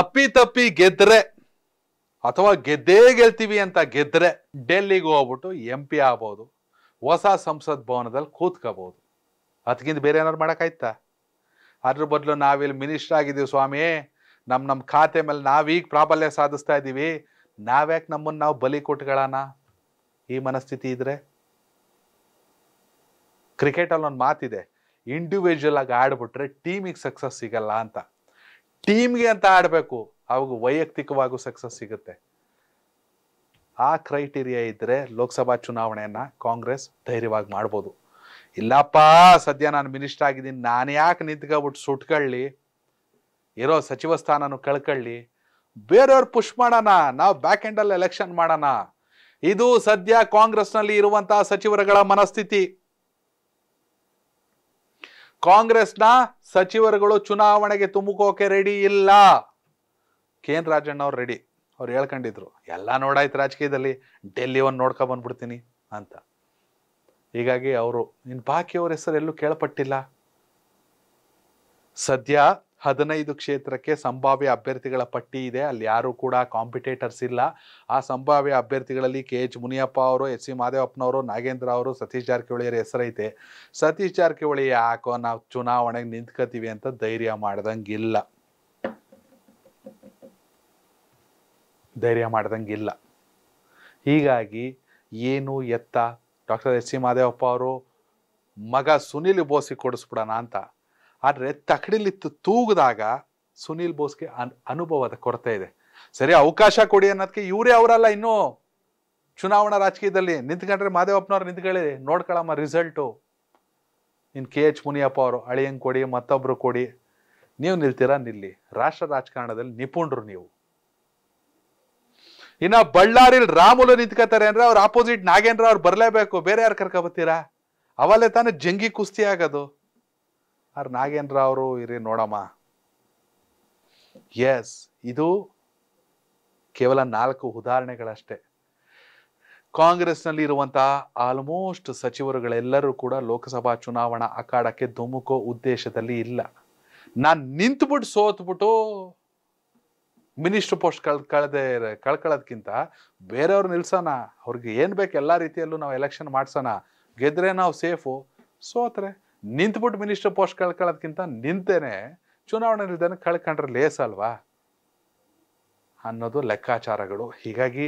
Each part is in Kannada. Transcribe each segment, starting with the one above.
ಅಪ್ಪಿತಪ್ಪಿ ಗೆದ್ರೆ ಅಥವಾ ಗೆದ್ದೇ ಗೆಲ್ತೀವಿ ಅಂತ ಗೆದ್ರೆ ಡೆಲ್ಲಿಗೆ ಹೋಗ್ಬಿಟ್ಟು ಎಂ ಪಿ ಆಗ್ಬೋದು ಹೊಸ ಸಂಸತ್ ಭವನದಲ್ಲಿ ಕೂತ್ಕೋಬಹುದು ಅದಕ್ಕಿಂತ ಬೇರೆ ಏನಾದ್ರು ಮಾಡೋಕ್ಕಾಯ್ತಾ ಅದ್ರ ಬದಲು ನಾವಿಲ್ಲಿ ಮಿನಿಸ್ಟರ್ ಆಗಿದ್ದೀವಿ ಸ್ವಾಮಿ ನಮ್ಮ ನಮ್ಮ ಖಾತೆ ಮೇಲೆ ನಾವೀಗ ಪ್ರಾಬಲ್ಯ ಸಾಧಿಸ್ತಾ ಇದ್ದೀವಿ ನಾವ್ಯಾಕೆ ನಮ್ಮನ್ನು ನಾವು ಬಲಿ ಕೊಟ್ಕೊಳ್ಳೋಣ ಈ ಮನಸ್ಥಿತಿ ಇದ್ರೆ ಕ್ರಿಕೆಟಲ್ಲಿ ಒಂದು ಮಾತಿದೆ ಇಂಡಿವಿಜುವಲ್ ಆಗಿ ಆಡ್ಬಿಟ್ರೆ ಟೀಮಿಗೆ ಸಕ್ಸಸ್ ಸಿಗಲ್ಲ ಅಂತ ಟೀಮ್ಗೆ ಅಂತ ಆಡಬೇಕು ಅವಾಗ ವೈಯಕ್ತಿಕವಾಗೂ ಸಕ್ಸಸ್ ಸಿಗುತ್ತೆ ಆ ಕ್ರೈಟೀರಿಯಾ ಇದ್ದರೆ ಲೋಕಸಭಾ ಚುನಾವಣೆಯನ್ನು ಕಾಂಗ್ರೆಸ್ ಧೈರ್ಯವಾಗಿ ಮಾಡ್ಬೋದು ಇಲ್ಲಪ್ಪ ಸದ್ಯ ನಾನು ಮಿನಿಸ್ಟರ್ ಆಗಿದ್ದೀನಿ ನಾನು ಯಾಕೆ ನಿಂತ್ಕೊಬಿಟ್ಟು ಸುಟ್ಕೊಳ್ಳಿ ಇರೋ ಸಚಿವ ಸ್ಥಾನನೂ ಕಳ್ಕೊಳ್ಳಿ ಬೇರೆಯವ್ರು ಪುಷ್ ಮಾಡೋಣ ನಾವು ಬ್ಯಾಕ್ ಎಂಡಲ್ಲಿ ಎಲೆಕ್ಷನ್ ಮಾಡೋಣ ಇದು ಸದ್ಯ ಕಾಂಗ್ರೆಸ್ನಲ್ಲಿ ಇರುವಂತಹ ಸಚಿವರುಗಳ ಮನಸ್ಥಿತಿ ಕಾಂಗ್ರೆಸ್ನ ಸಚಿವರುಗಳು ಚುನಾವಣೆಗೆ ತುಮುಕೋಕೆ ರೆಡಿ ಇಲ್ಲ ಕೆ ಎನ್ ರಾಜಣ್ಣ ಅವ್ರು ರೆಡಿ ಅವ್ರು ಹೇಳ್ಕೊಂಡಿದ್ರು ಎಲ್ಲ ನೋಡಾಯ್ತು ರಾಜಕೀಯದಲ್ಲಿ ಡೆಲ್ಲಿ ಒಂದು ನೋಡ್ಕೊ ಬಂದ್ಬಿಡ್ತೀನಿ ಅಂತ ಹೀಗಾಗಿ ಅವರು ಇನ್ನು ಬಾಕಿಯವ್ರ ಹೆಸರು ಎಲ್ಲೂ ಕೇಳಪಟ್ಟಿಲ್ಲ ಸದ್ಯ ಹದಿನೈದು ಕ್ಷೇತ್ರಕ್ಕೆ ಸಂಭಾವ್ಯ ಅಭ್ಯರ್ಥಿಗಳ ಪಟ್ಟಿ ಇದೆ ಅಲ್ಲಿ ಯಾರು ಕೂಡ ಕಾಂಪಿಟೇಟರ್ಸ್ ಇಲ್ಲ ಆ ಸಂಭಾವ್ಯ ಅಭ್ಯರ್ಥಿಗಳಲ್ಲಿ ಕೆ ಎಚ್ ಮುನಿಯಪ್ಪ ಅವರು ಎಸ್ ಸಿ ಮಾದೇವಪ್ಪನವರು ನಾಗೇಂದ್ರ ಅವರು ಸತೀಶ್ ಜಾರಕಿಹೊಳಿಯರ ಹೆಸರೈತೆ ಸತೀಶ್ ಜಾರಕಿಹೊಳಿ ಯಾಕೋ ನಾವು ಚುನಾವಣೆಗೆ ನಿಂತ್ಕೋತೀವಿ ಅಂತ ಧೈರ್ಯ ಮಾಡ್ದಂಗಿಲ್ಲ ಧೈರ್ಯ ಮಾಡ್ದಂಗಿಲ್ಲ ಹೀಗಾಗಿ ಏನು ಎತ್ತ ಡಾಕ್ಟರ್ ಎಸ್ ಸಿ ಮಾದೇವಪ್ಪ ಅವರು ಮಗ ಸುನಿಲ್ ಬೋಸಿ ಕೊಡಿಸ್ಬಿಡೋಣ ಅಂತ ಆದರೆ ತಕಡಿಲಿತ್ತು ತೂಗಿದಾಗ ಸುನೀಲ್ ಬೋಸ್ಗೆ ಅನ್ ಅನುಭವದ ಕೊರತೆ ಇದೆ ಸರಿ ಅವಕಾಶ ಕೊಡಿ ಅನ್ನೋದಕ್ಕೆ ಇವರೇ ಅವರಲ್ಲ ಇನ್ನೂ ಚುನಾವಣಾ ರಾಜಕೀಯದಲ್ಲಿ ನಿಂತ್ಕೊಂಡ್ರೆ ಮಾದೇವಪ್ಪನವ್ರು ನಿಂತ್ಕೊಳ್ಳಿ ನೋಡ್ಕೊಳ್ಳಮ್ಮ ರಿಸಲ್ಟು ಇನ್ನು ಕೆ ಎಚ್ ಮುನಿಯಪ್ಪ ಅವರು ಅಳಿಯಂಗೆ ಕೊಡಿ ಮತ್ತೊಬ್ಬರು ಕೊಡಿ ನೀವು ನಿಲ್ತೀರಾ ನಿಲ್ಲಿ ರಾಷ್ಟ್ರ ರಾಜಕಾರಣದಲ್ಲಿ ನಿಪುಣರು ನೀವು ಇನ್ನ ಬಳ್ಳಾರಿಲ್ ರಾಮುಲು ನಿಂತ್ಕೋತಾರೆ ಅಂದ್ರೆ ಅವ್ರ ಆಪೋಸಿಟ್ ನಾಗೇಂದ್ರ ಅವ್ರು ಬರಲೇಬೇಕು ಬೇರೆ ಯಾರು ಕರ್ಕೊಬತ್ತೀರಾ ಅವಲ್ಲೇ ತಾನೇ ಜಂಗಿ ಕುಸ್ತಿ ಆಗೋದು ಆರ್ ನಾಗೇಂದ್ರ ಅವರು ಇರಿ ನೋಡಮ್ಮ ಎಸ್ ಇದು ಕೇವಲ ನಾಲ್ಕು ಉದಾಹರಣೆಗಳಷ್ಟೇ ಕಾಂಗ್ರೆಸ್ನಲ್ಲಿ ಇರುವಂತಹ ಆಲ್ಮೋಸ್ಟ್ ಸಚಿವರುಗಳೆಲ್ಲರೂ ಕೂಡ ಲೋಕಸಭಾ ಚುನಾವಣಾ ಅಖಾಡಕ್ಕೆ ಧುಮುಕೋ ಉದ್ದೇಶದಲ್ಲಿ ಇಲ್ಲ ನಾನು ನಿಂತ್ಬಿಟ್ಟು ಸೋತ್ಬಿಟ್ಟು ಮಿನಿಸ್ಟರ್ ಪೋಸ್ಟ್ ಕಳ್ ಕಳ್ದೆ ಕಳ್ಕೊಳ್ಳೋದ್ಕಿಂತ ಬೇರೆಯವ್ರು ನಿಲ್ಸೋಣ ಅವ್ರಿಗೆ ಏನು ಬೇಕು ಎಲ್ಲ ರೀತಿಯಲ್ಲೂ ನಾವು ಎಲೆಕ್ಷನ್ ಮಾಡ್ಸೋಣ ಗೆದ್ರೆ ನಾವು ಸೇಫು ಸೋತ್ರೆ ನಿಂತ್ಬಿಟ್ಟು ಮಿನಿಸ್ಟರ್ ಪೋಸ್ಟ್ ಕಳ್ಕೊಳ್ಳೋದಕ್ಕಿಂತ ನಿಂತೇನೆ ಚುನಾವಣೆ ನಿಲ್ದಾನ ಕಳ್ಕೊಂಡ್ರೆ ಲೇಸ್ ಅಲ್ವಾ ಅನ್ನೋದು ಲೆಕ್ಕಾಚಾರಗಳು ಹೀಗಾಗಿ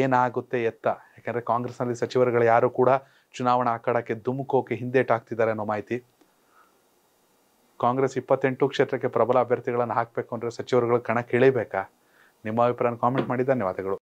ಏನಾಗುತ್ತೆ ಎತ್ತ ಯಾಕಂದರೆ ಕಾಂಗ್ರೆಸ್ನಲ್ಲಿ ಸಚಿವರುಗಳು ಯಾರು ಕೂಡ ಚುನಾವಣಾ ಆಕಡಕ್ಕೆ ಧುಮುಕೋಕೆ ಹಿಂದೇಟಾಗ್ತಿದ್ದಾರೆ ಅನ್ನೋ ಮಾಹಿತಿ ಕಾಂಗ್ರೆಸ್ ಇಪ್ಪತ್ತೆಂಟು ಕ್ಷೇತ್ರಕ್ಕೆ ಪ್ರಬಲ ಅಭ್ಯರ್ಥಿಗಳನ್ನು ಹಾಕಬೇಕು ಅಂದರೆ ಸಚಿವರುಗಳು ಕಣಕ್ಕಿಳಿಬೇಕಾ ನಿಮ್ಮ ಅಭಿಪ್ರಾಯ ಕಾಮೆಂಟ್ ಮಾಡಿ ಧನ್ಯವಾದಗಳು